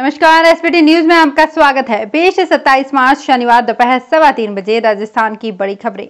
नमस्कार SPT news में आपका स्वागत है पेश है सत्ताईस मार्च शनिवार दोपहर सवा तीन बजे राजस्थान की बड़ी खबरें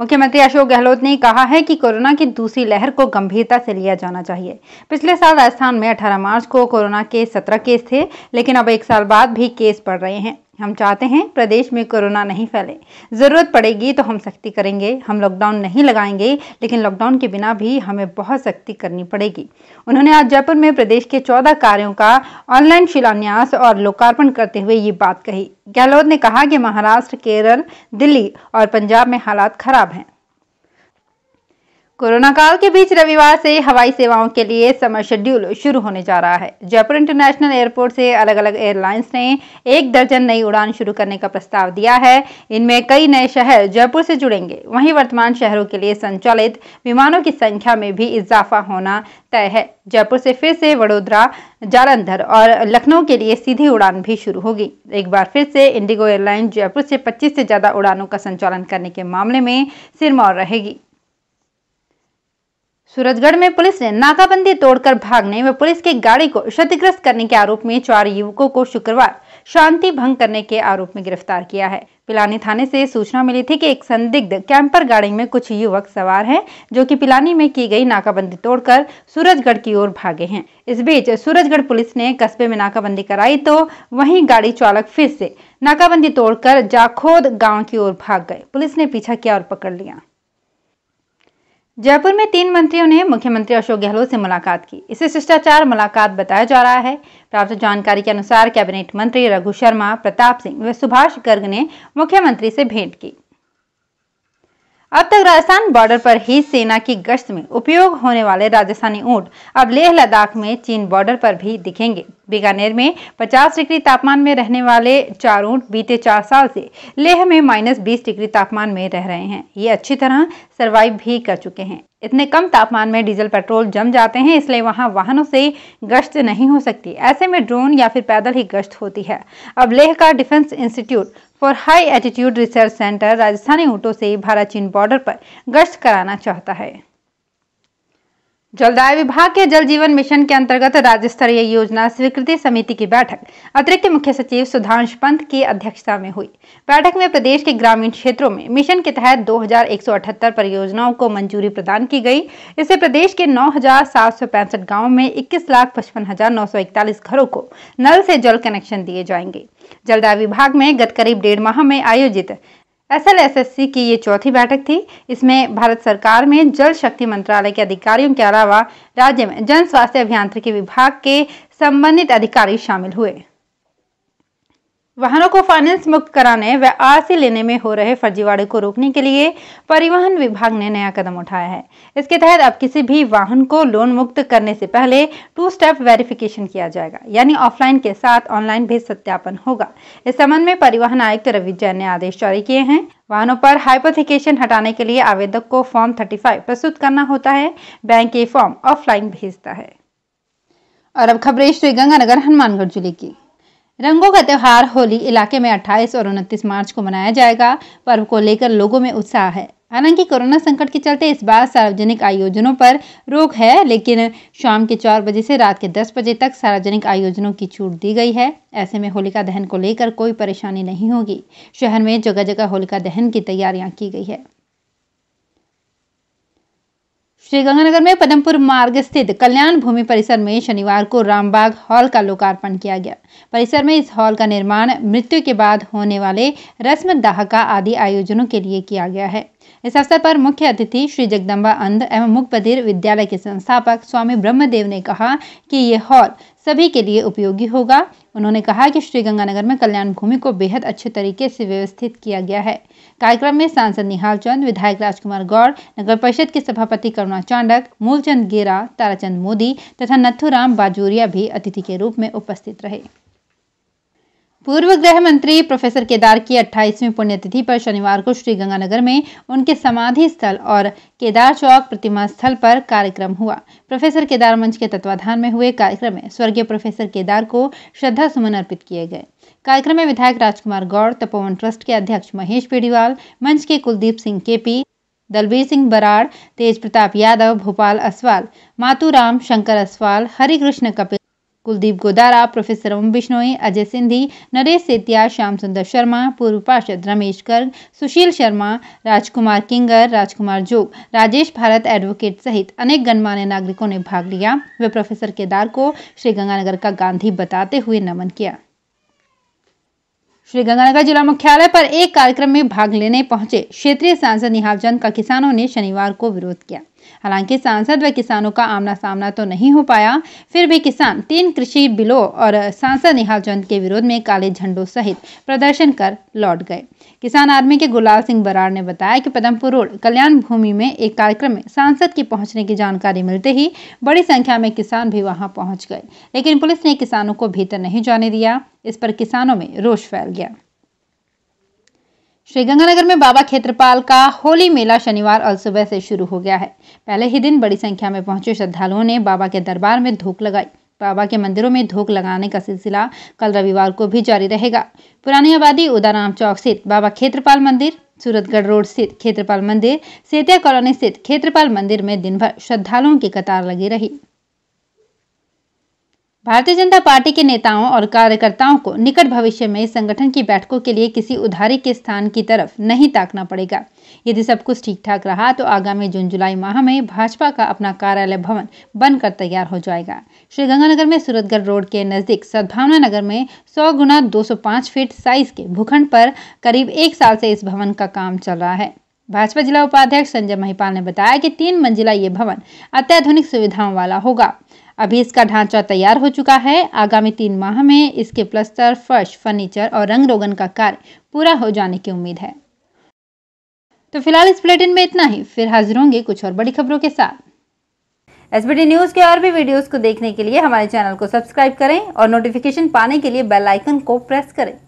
मुख्यमंत्री अशोक गहलोत ने कहा है कि कोरोना की दूसरी लहर को गंभीरता से लिया जाना चाहिए पिछले साल राजस्थान में 18 मार्च को कोरोना के 17 केस थे लेकिन अब एक साल बाद भी केस बढ़ रहे हैं हम चाहते हैं प्रदेश में कोरोना नहीं फैले ज़रूरत पड़ेगी तो हम सख्ती करेंगे हम लॉकडाउन नहीं लगाएंगे लेकिन लॉकडाउन के बिना भी हमें बहुत सख्ती करनी पड़ेगी उन्होंने आज जयपुर में प्रदेश के चौदह कार्यों का ऑनलाइन शिलान्यास और लोकार्पण करते हुए ये बात कही गहलोत ने कहा कि महाराष्ट्र केरल दिल्ली और पंजाब में हालात खराब हैं कोरोना काल के बीच रविवार से हवाई सेवाओं के लिए समर शेड्यूल शुरू होने जा रहा है जयपुर इंटरनेशनल एयरपोर्ट से अलग अलग एयरलाइंस ने एक दर्जन नई उड़ान शुरू करने का प्रस्ताव दिया है इनमें कई नए शहर जयपुर से जुड़ेंगे वहीं वर्तमान शहरों के लिए संचालित विमानों की संख्या में भी इजाफा होना तय है जयपुर से फिर से वडोदरा जालंधर और लखनऊ के लिए सीधी उड़ान भी शुरू होगी एक बार फिर से इंडिगो एयरलाइंस जयपुर से पच्चीस से ज़्यादा उड़ानों का संचालन करने के मामले में सिरमौर रहेगी सूरजगढ़ में पुलिस ने नाकाबंदी तोड़कर भागने व पुलिस की गाड़ी को क्षतिग्रस्त करने के आरोप में चार युवकों को शुक्रवार शांति भंग करने के आरोप में गिरफ्तार किया है पिलानी थाने से सूचना मिली थी कि एक संदिग्ध कैंपर गाड़ी में कुछ युवक सवार हैं जो कि पिलानी में की गई नाकाबंदी तोड़कर सूरजगढ़ की ओर भागे हैं इस बीच सूरजगढ़ पुलिस ने कस्बे में नाकाबंदी कराई तो वहीं गाड़ी चालक फिर से नाकाबंदी तोड़कर जाखोद गांव की ओर भाग गए पुलिस ने पीछा किया और पकड़ लिया जयपुर में तीन मंत्रियों ने मुख्यमंत्री अशोक गहलोत से मुलाकात की इसे शिष्टाचार मुलाकात बताया जा रहा है प्राप्त जानकारी के अनुसार कैबिनेट मंत्री रघु शर्मा प्रताप सिंह व सुभाष गर्ग ने मुख्यमंत्री से भेंट की अब तक राजस्थान बॉर्डर पर ही सेना की गश्त में उपयोग होने वाले राजस्थानी ऊंट अब लेह लद्दाख में चीन बॉर्डर पर भी दिखेंगे बीकानेर में 50 डिग्री तापमान में रहने वाले चार ऊंट बीते चार साल से लेह में माइनस बीस डिग्री तापमान में रह रहे हैं ये अच्छी तरह सर्वाइव भी कर चुके हैं इतने कम तापमान में डीजल पेट्रोल जम जाते हैं इसलिए वहाँ वाहनों से गश्त नहीं हो सकती ऐसे में ड्रोन या फिर पैदल ही गश्त होती है अब लेह का defence institute for high altitude research centre Rajasthani ऊँटों से भारत चीन बॉर्डर पर गश्त कराना चाहता है जलदाय विभाग के जल जीवन मिशन के अंतर्गत राज्य स्तरीय योजना स्वीकृति समिति की बैठक अतिरिक्त मुख्य सचिव सुधांश पंत की अध्यक्षता में हुई बैठक में प्रदेश के ग्रामीण क्षेत्रों में मिशन के तहत 2178 परियोजनाओं को मंजूरी प्रदान की गई इससे प्रदेश के नौ गांवों में इक्कीस लाख पचपन हजार नौ सौ इकतालीस घरों को नल से जल कनेक्शन दिए जाएंगे जलदाय विभाग में गत करीब डेढ़ माह में आयोजित एसएलएसएससी की ये चौथी बैठक थी इसमें भारत सरकार में जल शक्ति मंत्रालय के अधिकारियों के अलावा राज्य में जन स्वास्थ्य अभियांत्रिकी विभाग के संबंधित अधिकारी शामिल हुए वाहनों को फाइनेंस मुक्त कराने व आरसी लेने में हो रहे फर्जीवाड़े को रोकने के लिए परिवहन विभाग ने नया कदम उठाया है इसके तहत अब किसी भी वाहन को लोन मुक्त करने से पहले टू स्टेप वेरिफिकेशन किया जाएगा यानी ऑफलाइन के साथ ऑनलाइन भी सत्यापन होगा इस संबंध में परिवहन आयुक्त रवि जैन ने आदेश जारी किए हैं वाहनों पर हाइपोथिकेशन हटाने के लिए आवेदक को फॉर्म थर्टी प्रस्तुत करना होता है बैंक ये फॉर्म ऑफलाइन भेजता है और अब खबरें श्री गंगानगर हनुमानगढ़ जिले की रंगों का त्यौहार होली इलाके में 28 और 29 मार्च को मनाया जाएगा पर्व को लेकर लोगों में उत्साह है हालांकि कोरोना संकट के चलते इस बार सार्वजनिक आयोजनों पर रोक है लेकिन शाम के चार बजे से रात के दस बजे तक सार्वजनिक आयोजनों की छूट दी गई है ऐसे में होलिका दहन को लेकर कोई परेशानी नहीं होगी शहर में जगह जगह होलिका दहन की तैयारियां की गई है श्रीगंगानगर में पदमपुर मार्ग स्थित कल्याण भूमि परिसर में शनिवार को रामबाग हॉल का लोकार्पण किया गया परिसर में इस हॉल का निर्माण मृत्यु के बाद होने वाले रस्म दाह का आदि आयोजनों के लिए किया गया है इस अवसर पर मुख्य अतिथि श्री जगदम्बा अंध एवं मुखबधिर विद्यालय के संस्थापक स्वामी ब्रह्मदेव ने कहा कि ये हॉल सभी के लिए उपयोगी होगा उन्होंने कहा कि श्री गंगानगर में कल्याण भूमि को बेहद अच्छे तरीके से व्यवस्थित किया गया है कार्यक्रम में सांसद निहाल चंद विधायक राजकुमार गौड़ नगर परिषद के सभापति करुणा चांडक मूलचंद गेरा ताराचंद मोदी तथा नथुराम बाजूरिया भी अतिथि के रूप में उपस्थित रहे पूर्व गृह मंत्री प्रोफेसर केदार की अट्ठाईसवीं पुण्यतिथि पर शनिवार को श्री गंगानगर में उनके समाधि स्थल और केदार चौक प्रतिमा स्थल पर कार्यक्रम हुआ प्रोफेसर केदार मंच के तत्वाधान में हुए कार्यक्रम में स्वर्गीय प्रोफेसर केदार को श्रद्धा सुमन अर्पित किए गए कार्यक्रम में विधायक राजकुमार गौड़ तपोवन ट्रस्ट के अध्यक्ष महेश पेड़ीवाल मंच के कुलदीप सिंह केपी दलवीर सिंह बराड़ तेज प्रताप यादव भोपाल असवाल मातूराम शंकर असवाल हरिकृष्ण कपिल कुलदीप गोदारा प्रोफेसर ओम बिश्नोई अजय सिंधी नरेश सेतिया श्याम सुंदर शर्मा पूर्व पार्षद रमेश गर्ग सुशील शर्मा राजकुमार किंगर राजकुमार जोग राजेश भारत एडवोकेट सहित अनेक गणमान्य नागरिकों ने भाग लिया वे प्रोफेसर केदार को श्री गंगानगर का गांधी बताते हुए नमन किया श्री गंगानगर जिला मुख्यालय पर एक कार्यक्रम में भाग लेने पहुंचे क्षेत्रीय सांसद निहावचंद का किसानों ने शनिवार को विरोध किया हालांकि सांसद व किसानों का आमना सामना तो नहीं हो पाया फिर भी किसान तीन कृषि बिलों और सांसद निहाल चंद के विरोध में काले झंडों सहित प्रदर्शन कर लौट गए किसान आदमी के गुलाल सिंह बराड़ ने बताया कि पदमपुर रोड कल्याण भूमि में एक कार्यक्रम में सांसद के पहुंचने की जानकारी मिलते ही बड़ी संख्या में किसान भी वहां पहुंच गए लेकिन पुलिस ने किसानों को भीतर नहीं जाने दिया इस पर किसानों में रोष फैल गया श्रीगंगानगर में बाबा खेत्रपाल का होली मेला शनिवार अल सुबह से शुरू हो गया है पहले ही दिन बड़ी संख्या में पहुंचे श्रद्धालुओं ने बाबा के दरबार में धूप लगाई बाबा के मंदिरों में धूप लगाने का सिलसिला कल रविवार को भी जारी रहेगा पुरानी आबादी उदाराम चौक स्थित बाबा खेत्रपाल मंदिर सूरतगढ़ रोड स्थित खेत्रपाल मंदिर सेतिया कॉलोनी स्थित खेत्रपाल मंदिर में दिन भर श्रद्धालुओं की कतार लगी रही भारतीय जनता पार्टी के नेताओं और कार्यकर्ताओं को निकट भविष्य में संगठन की बैठकों के लिए किसी उधारी के स्थान की तरफ नहीं ताकना पड़ेगा यदि सब कुछ ठीक ठाक रहा तो आगामी जून जुलाई माह में भाजपा का अपना कार्यालय भवन बनकर तैयार हो जाएगा श्री गंगानगर में सूरतगढ़ रोड के नजदीक सद्भावना नगर में सौ गुना दो फीट साइज के भूखंड पर करीब एक साल से इस भवन का काम चल रहा है भाजपा जिला उपाध्यक्ष संजय महिपाल ने बताया कि तीन मंजिला ये भवन अत्याधुनिक सुविधाओं वाला होगा अभी इसका ढांचा तैयार हो चुका है आगामी तीन माह में इसके प्लस्तर फर्श फर्नीचर और रंग रोगन का कार्य पूरा हो जाने की उम्मीद है तो फिलहाल इस बुलेटिन में इतना ही फिर हाजिर होंगे कुछ और बड़ी खबरों के साथ एसबीटी न्यूज के और भी वीडियोस को देखने के लिए हमारे चैनल को सब्सक्राइब करें और नोटिफिकेशन पाने के लिए बेल आइकन को प्रेस करें